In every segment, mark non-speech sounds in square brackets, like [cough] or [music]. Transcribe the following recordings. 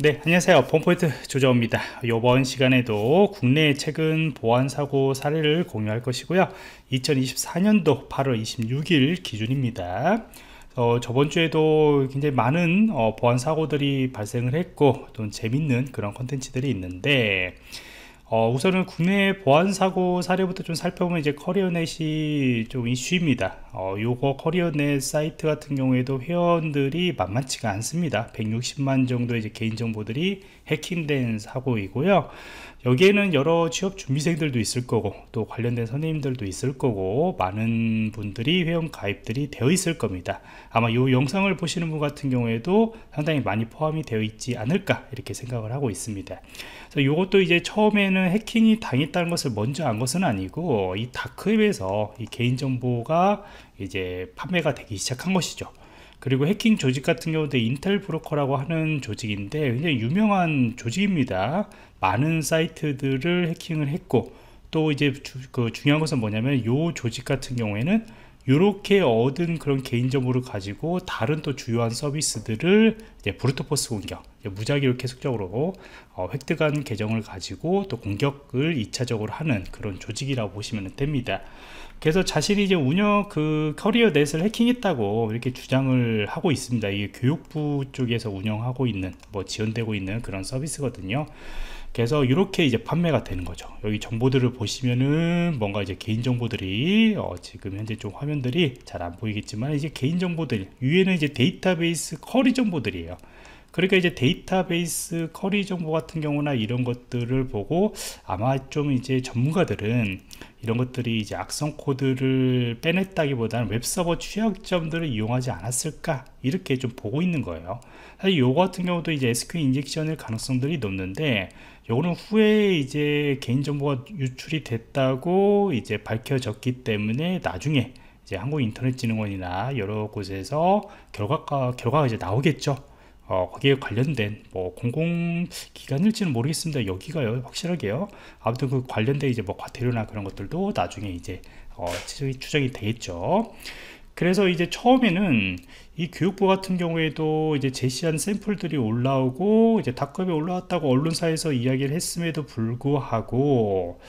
네 안녕하세요 펌포인트 조정입니다 이번 시간에도 국내 최근 보안사고 사례를 공유할 것이고요 2024년도 8월 26일 기준입니다 어, 저번 주에도 굉장히 많은 어, 보안사고들이 발생을 했고 또 재밌는 그런 컨텐츠들이 있는데 어, 우선은 국내 보안 사고 사례부터 좀 살펴보면 이제 커리어넷이 좀 이슈입니다. 어, 요거 커리어넷 사이트 같은 경우에도 회원들이 만만치가 않습니다. 160만 정도의 이제 개인 정보들이 해킹된 사고이고요. 여기에는 여러 취업 준비생들도 있을 거고 또 관련된 선생님들도 있을 거고 많은 분들이 회원 가입들이 되어 있을 겁니다 아마 이 영상을 보시는 분 같은 경우에도 상당히 많이 포함이 되어 있지 않을까 이렇게 생각을 하고 있습니다 그래서 이것도 이제 처음에는 해킹이 당했다는 것을 먼저 안 것은 아니고 이 다크웹에서 이 개인정보가 이제 판매가 되기 시작한 것이죠 그리고 해킹 조직 같은 경우도 인텔 브로커라고 하는 조직인데 굉장히 유명한 조직입니다. 많은 사이트들을 해킹을 했고 또 이제 주, 그 중요한 것은 뭐냐면 이 조직 같은 경우에는 이렇게 얻은 그런 개인 정보를 가지고 다른 또 주요한 서비스들을 이제 브루트포스 공격 무작위로 계속적으로 어, 획득한 계정을 가지고 또 공격을 2차적으로 하는 그런 조직이라고 보시면 됩니다 그래서 자신이 이제 운영 그 커리어 넷을 해킹했다고 이렇게 주장을 하고 있습니다 이게 교육부 쪽에서 운영하고 있는 뭐 지원되고 있는 그런 서비스거든요 그래서 이렇게 이제 판매가 되는 거죠 여기 정보들을 보시면은 뭔가 이제 개인정보들이 어 지금 현재 좀 화면들이 잘 안 보이겠지만 이제 개인정보들 위에는 이제 데이터베이스 커리 정보들이에요 그러니까 이제 데이터베이스 커리 정보 같은 경우나 이런 것들을 보고 아마 좀 이제 전문가들은 이런 것들이 이제 악성 코드를 빼냈다기보다는 웹서버 취약점들을 이용하지 않았을까 이렇게 좀 보고 있는 거예요 사실 요거 같은 경우도 이제 SQL 인젝션일 가능성들이 높는데 요거는 후에 이제 개인정보가 유출이 됐다고 이제 밝혀졌기 때문에 나중에 이제 한국인터넷진흥원이나 여러 곳에서 결과가 결과가 이제 나오겠죠 어, 거기에 관련된 뭐 공공기관일지는 모르겠습니다. 여기가요, 확실하게요. 아무튼 그 관련된 이제 뭐 과태료나 그런 것들도 나중에 이제 어, 추적이, 추적이 되겠죠. 그래서 이제 처음에는 이 교육부 같은 경우에도 이제 제시한 샘플들이 올라오고 이제 닷컴에 올라왔다고 언론사에서 이야기를 했음에도 불구하고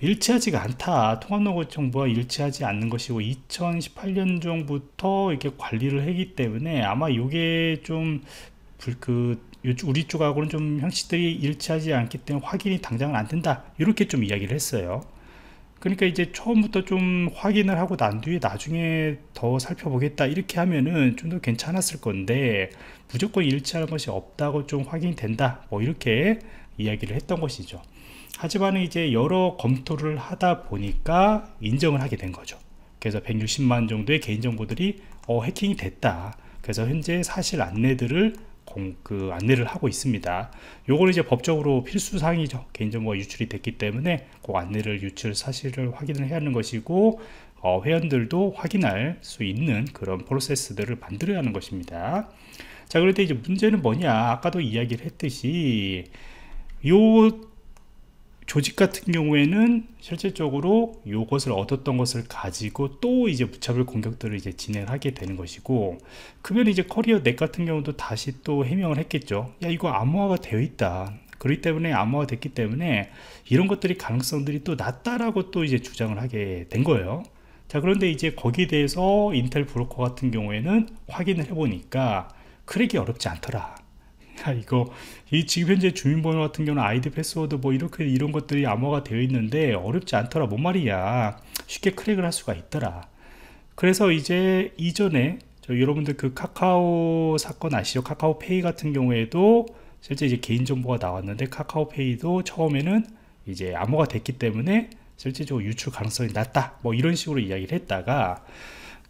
일치하지가 않다 통합노고 정부와 일치하지 않는 것이고 2018년 정부터 이렇게 관리를 했기 때문에 아마 이게 좀그 우리 쪽하고는 좀 형식들이 일치하지 않기 때문에 확인이 당장은 안 된다 이렇게 좀 이야기를 했어요 그러니까 이제 처음부터 좀 확인을 하고 난 뒤에 나중에 더 살펴보겠다 이렇게 하면은 좀 더 괜찮았을 건데 무조건 일치하는 것이 없다고 좀 확인이 된다 뭐 이렇게 이야기를 했던 것이죠 하지만 이제 여러 검토를 하다 보니까 인정을 하게 된 거죠 그래서 160만 정도의 개인정보들이 어, 해킹이 됐다 그래서 현재 사실 안내들을 공, 그 안내를 하고 있습니다. 요걸 이제 법적으로 필수 사항이죠. 개인정보가 유출이 됐기 때문에 그 안내를 유출 사실을 확인을 해야 하는 것이고 어, 회원들도 확인할 수 있는 그런 프로세스들을 만들어야 하는 것입니다. 자, 그런데 이제 문제는 뭐냐? 아까도 이야기를 했듯이 요 조직 같은 경우에는 실질적으로 요것을 얻었던 것을 가지고 또 이제 무차별 공격들을 이제 진행하게 되는 것이고 그러면 이제 커리어 넷 같은 경우도 다시 또 해명을 했겠죠 야 이거 암호화가 되어 있다 그렇기 때문에 암호화 됐기 때문에 이런 것들이 가능성들이 또 낮다라고 또 이제 주장을 하게 된 거예요 자 그런데 이제 거기에 대해서 인텔 브로커 같은 경우에는 확인을 해보니까 크랙이 어렵지 않더라 야 아, 이거 이 지금 현재 주민번호 같은 경우는 아이디 패스워드 뭐 이렇게 이런 것들이 암호가 되어 있는데 어렵지 않더라 뭔 말이야 쉽게 클릭을할 수가 있더라 그래서 이제 이전에 여러분들 그 카카오 사건 아시죠 카카오페이 같은 경우에도 실제 이제 개인정보가 나왔는데 카카오페이도 처음에는 이제 암호가 됐기 때문에 실제적으로 유출 가능성이 낮다 뭐 이런 식으로 이야기를 했다가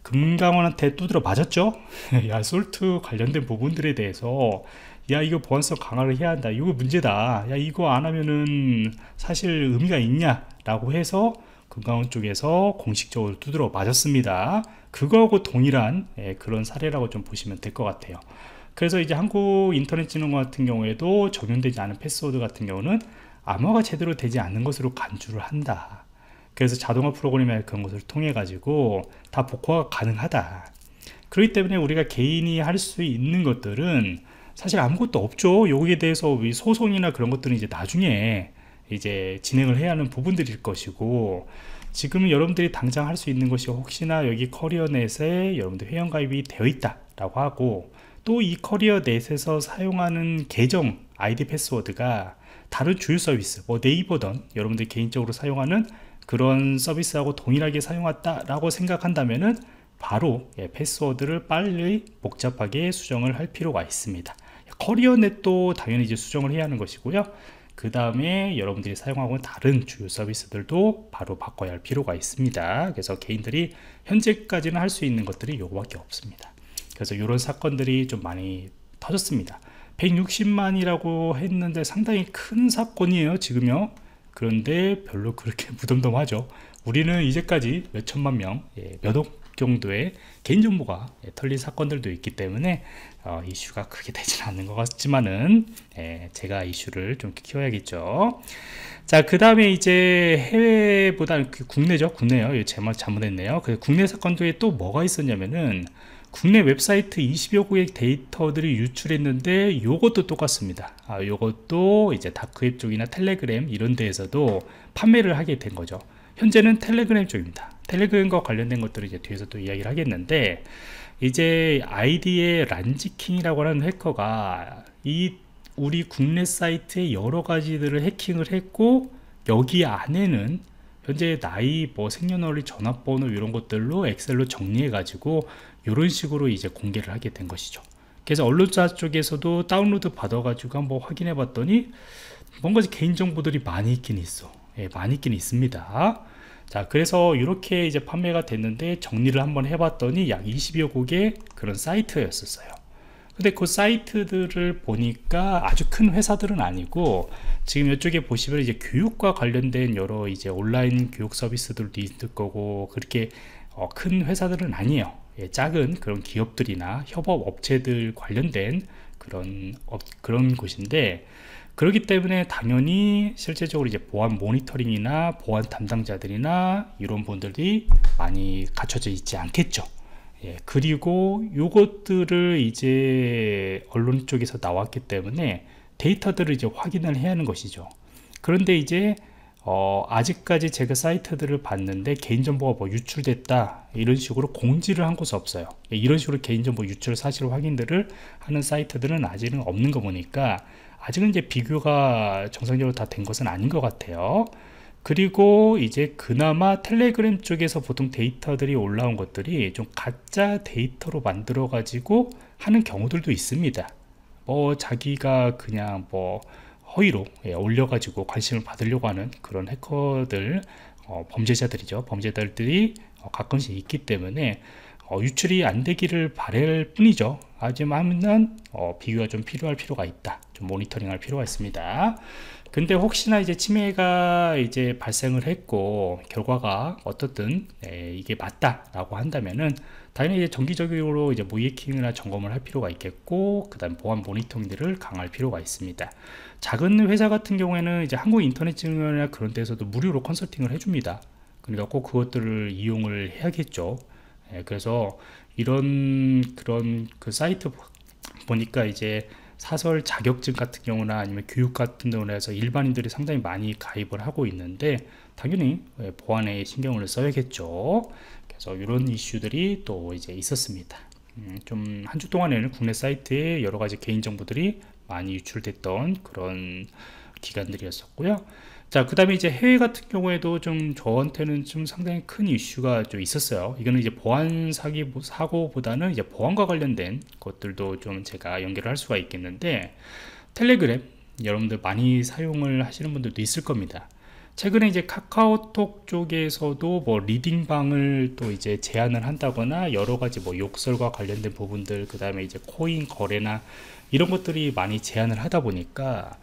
금강원한테 두드려 맞았죠 [laughs] 야 솔트 관련된 부분들에 대해서 야 이거 보안성 강화를 해야 한다 이거 문제다 야 이거 안 하면은 사실 의미가 있냐 라고 해서 금강원 쪽에서 공식적으로 두드러 맞았습니다 그거하고 동일한 예, 그런 사례라고 좀 보시면 될 것 같아요 그래서 이제 한국인터넷진흥원 같은 경우에도 적용되지 않은 패스워드 같은 경우는 암호가 제대로 되지 않는 것으로 간주를 한다 그래서 자동화 프로그램의 그런 것을 통해 가지고 다 복호가 가능하다 그렇기 때문에 우리가 개인이 할 수 있는 것들은 사실 아무것도 없죠. 여기에 대해서 소송이나 그런 것들은 이제 나중에 이제 진행을 해야 하는 부분들일 것이고 지금 여러분들이 당장 할 수 있는 것이 혹시나 여기 커리어넷에 여러분들 회원가입이 되어 있다라고 하고 또 이 커리어넷에서 사용하는 계정 아이디 패스워드가 다른 주요 서비스 뭐 네이버든 여러분들 개인적으로 사용하는 그런 서비스하고 동일하게 사용했다라고 생각한다면은 바로 예, 패스워드를 빨리 복잡하게 수정을 할 필요가 있습니다. 커리어 넷도 당연히 이제 수정을 해야 하는 것이고요. 그 다음에 여러분들이 사용하고 있는 다른 주요 서비스들도 바로 바꿔야 할 필요가 있습니다 그래서 개인들이 현재까지는 할 수 있는 것들이 요거밖에 없습니다 그래서 이런 사건들이 좀 많이 터졌습니다 160만이라고 했는데 상당히 큰 사건이에요 지금요 그런데 별로 그렇게 [laughs] 무덤덤하죠 우리는 이제까지 몇 천만 명, 예, 몇억 경도의 개인정보가 예, 털린 사건들도 있기 때문에 어, 이슈가 크게 되지는 않는 것 같지만은 예, 제가 이슈를 좀 키워야겠죠 자그 다음에 이제 해외보다 그 국내죠 국내요 제 말 잘못했네요 그 국내 사건 중에 또 뭐가 있었냐면은 국내 웹사이트 20여 곳의 데이터들이 유출했는데 이것도 똑같습니다 아, 요것도 이제 다크웹 쪽이나 텔레그램 이런 데에서도 판매를 하게 된 거죠 현재는 텔레그램 쪽입니다 텔레그램과 관련된 것들을 이제 뒤에서 또 이야기를 하겠는데 이제 아이디의 란지킹이라고 하는 해커가 이 우리 국내 사이트에 여러 가지들을 해킹을 했고 여기 안에는 현재 나이 뭐 생년월일 전화번호 이런 것들로 엑셀로 정리해 가지고 이런 식으로 이제 공개를 하게 된 것이죠 그래서 언론사 쪽에서도 다운로드 받아 가지고 한번 확인해 봤더니 뭔가 개인정보들이 많이 있긴 있어 예, 많이 있긴 있습니다 자 그래서 이렇게 이제 판매가 됐는데 정리를 한번 해봤더니 약 20여 곡의 그런 사이트였었어요 근데 그 사이트들을 보니까 아주 큰 회사들은 아니고 지금 이쪽에 보시면 이제 교육과 관련된 여러 이제 온라인 교육 서비스들도 있을 거고 그렇게 어, 큰 회사들은 아니에요 예, 작은 그런 기업들이나 협업 업체들 관련된 그런 어, 그런 곳인데 그렇기 때문에 당연히 실제적으로 이제 보안 모니터링이나 보안 담당자들이나 이런 분들이 많이 갖춰져 있지 않겠죠. 예, 그리고 이것들을 이제 언론 쪽에서 나왔기 때문에 데이터들을 이제 확인을 해야 하는 것이죠. 그런데 이제 어, 아직까지 제가 사이트들을 봤는데 개인정보가 뭐 유출됐다 이런 식으로 공지를 한 곳은 없어요 이런 식으로 개인정보 유출 사실 확인들을 하는 사이트들은 아직은 없는 거 보니까 아직은 이제 비교가 정상적으로 다 된 것은 아닌 것 같아요 그리고 이제 그나마 텔레그램 쪽에서 보통 데이터들이 올라온 것들이 좀 가짜 데이터로 만들어 가지고 하는 경우들도 있습니다 뭐 자기가 그냥 뭐 허위로 예, 올려가지고 관심을 받으려고 하는 그런 해커들 어, 범죄자들이죠 범죄자들이 어, 가끔씩 있기 때문에 어, 유출이 안 되기를 바랄 뿐이죠 하지만은 어, 비교가 좀 필요할 필요가 있다 좀 모니터링 할 필요가 있습니다 근데 혹시나 이제 치매가 이제 발생을 했고 결과가 어떻든 네, 이게 맞다라고 한다면은 당연히 이제 정기적으로 이제 모이킹이나 점검을 할 필요가 있겠고 그다음 보안 모니터링들을 강화할 필요가 있습니다. 작은 회사 같은 경우에는 이제 한국 인터넷 증이나 그런 데서도 무료로 컨설팅을 해줍니다. 그러니까 꼭 그것들을 이용을 해야겠죠. 네, 그래서 이런 그런 그 사이트 보니까 이제 사설 자격증 같은 경우나 아니면 교육 같은 경우나 해서 일반인들이 상당히 많이 가입을 하고 있는데 당연히 예, 보안에 신경을 써야겠죠. 그래서 이런 이슈들이 또 이제 있었습니다. 음, 좀한 주 동안에는 국내 사이트에 여러 가지 개인 정보들이 많이 유출됐던 그런 기간들이었었고요. 자, 그 다음에 이제 해외 같은 경우에도 좀 저한테는 좀 상당히 큰 이슈가 좀 있었어요. 이거는 이제 보안 사기, 사고보다는 이제 보안과 관련된 것들도 좀 제가 연결을 할 수가 있겠는데, 텔레그램, 여러분들 많이 사용을 하시는 분들도 있을 겁니다. 최근에 이제 카카오톡 쪽에서도 뭐 리딩방을 또 이제 제한을 한다거나 여러 가지 뭐 욕설과 관련된 부분들, 그 다음에 이제 코인 거래나 이런 것들이 많이 제한을 하다 보니까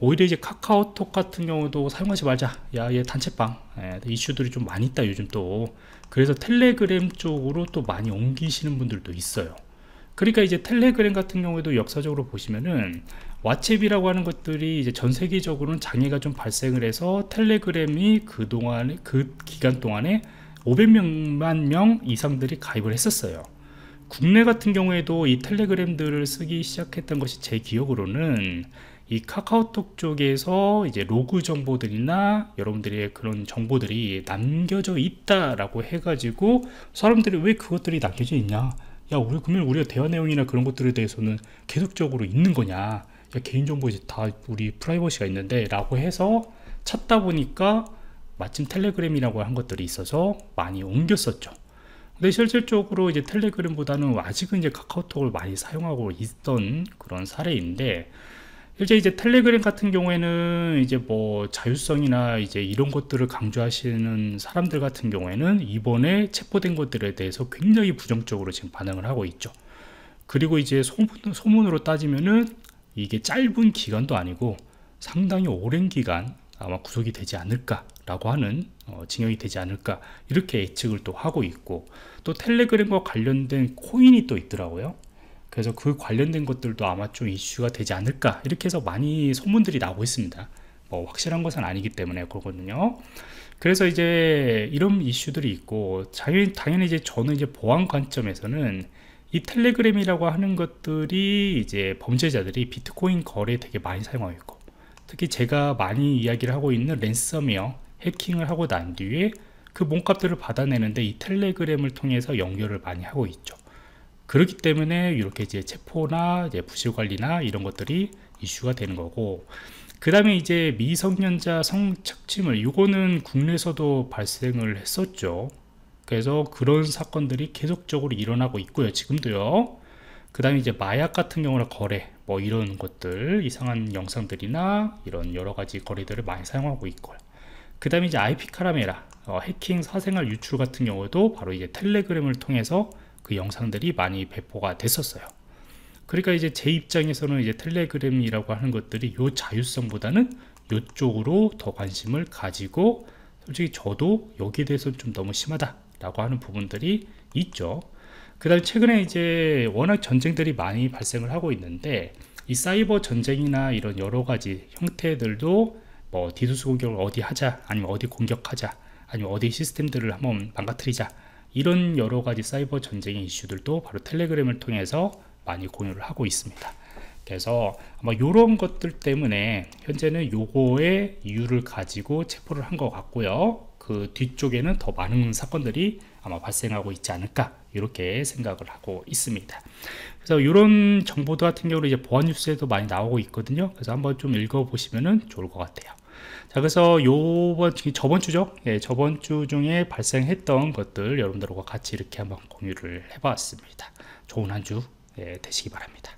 오히려 이제 카카오톡 같은 경우도 사용하지 말자 야 얘 단체방 예, 이슈들이 좀 많이 있다 요즘 또 그래서 텔레그램 쪽으로 또 많이 옮기시는 분들도 있어요 그러니까 이제 텔레그램 같은 경우에도 역사적으로 보시면은 왓츠앱이라고 하는 것들이 이제 전 세계적으로는 장애가 좀 발생을 해서 텔레그램이 그동안 그 기간 동안에 500명만 명 이상들이 가입을 했었어요 국내 같은 경우에도 이 텔레그램들을 쓰기 시작했던 것이 제 기억으로는 이 카카오톡 쪽에서 이제 로그 정보들이나 여러분들의 그런 정보들이 남겨져 있다라고 해가지고 사람들이 왜 그것들이 남겨져 있냐 야 우리 그러면 우리가 대화 내용이나 그런 것들에 대해서는 계속적으로 있는 거냐 야 개인정보 이제 다 우리 프라이버시가 있는데 라고 해서 찾다 보니까 마침 텔레그램이라고 한 것들이 있어서 많이 옮겼었죠 근데 실질적으로 이제 텔레그램보다는 아직은 이제 카카오톡을 많이 사용하고 있던 그런 사례인데 실제 이제 텔레그램 같은 경우에는 이제 뭐 자율성이나 이제 이런 것들을 강조하시는 사람들 같은 경우에는 이번에 체포된 것들에 대해서 굉장히 부정적으로 지금 반응을 하고 있죠. 그리고 이제 소문, 으로 따지면은 이게 짧은 기간도 아니고 상당히 오랜 기간 아마 구속이 되지 않을까라고 하는 어, 징역이 되지 않을까 이렇게 예측을 또 하고 있고 또 텔레그램과 관련된 코인이 또 있더라고요. 그래서 그 관련된 것들도 아마 좀 이슈가 되지 않을까 이렇게 해서 많이 소문들이 나오고 있습니다 뭐 확실한 것은 아니기 때문에 그거거든요 그래서 이제 이런 이슈들이 있고 당연히, 당연히 이제 저는 이제 보안 관점에서는 이 텔레그램이라고 하는 것들이 이제 범죄자들이 비트코인 거래 되게 많이 사용하고 있고 특히 제가 많이 이야기를 하고 있는 랜섬웨어 해킹을 하고 난 뒤에 그 몸값들을 받아내는데 이 텔레그램을 통해서 연결을 많이 하고 있죠 그렇기 때문에 이렇게 이제 체포나 이제 부실 관리나 이런 것들이 이슈가 되는 거고 그 다음에 이제 미성년자 성착취물 이거는 국내에서도 발생을 했었죠 그래서 그런 사건들이 계속적으로 일어나고 있고요 지금도요 그 다음에 이제 마약 같은 경우는 거래 뭐 이런 것들 이상한 영상들이나 이런 여러 가지 거래들을 많이 사용하고 있고요 그 다음에 이제 IP 카라메라 어, 해킹 사생활 유출 같은 경우도 바로 이제 텔레그램을 통해서 그 영상들이 많이 배포가 됐었어요. 그러니까 이제 제 입장에서는 이제 텔레그램이라고 하는 것들이 요 자율성보다는 요쪽으로 더 관심을 가지고 솔직히 저도 여기에 대해서 좀 너무 심하다라고 하는 부분들이 있죠. 그 다음에 최근에 이제 워낙 전쟁들이 많이 발생을 하고 있는데 이 사이버 전쟁이나 이런 여러 가지 형태들도 뭐 디도스 공격을 어디 하자 아니면 어디 공격하자 아니면 어디 시스템들을 한번 망가뜨리자 이런 여러 가지 사이버 전쟁의 이슈들도 바로 텔레그램을 통해서 많이 공유를 하고 있습니다. 그래서 아마 이런 것들 때문에 현재는 요거의 이유를 가지고 체포를 한 것 같고요. 그 뒤쪽에는 더 많은 사건들이 아마 발생하고 있지 않을까 이렇게 생각을 하고 있습니다. 그래서 이런 정보도 같은 경우는 이제 보안 뉴스에도 많이 나오고 있거든요. 그래서 한번 좀 읽어보시면 좋을 것 같아요. 자 그래서 요번 저번 주죠 예, 저번 주 중에 발생했던 것들 여러분들과 같이 이렇게 한번 공유를 해봤습니다 좋은 한주 예, 되시기 바랍니다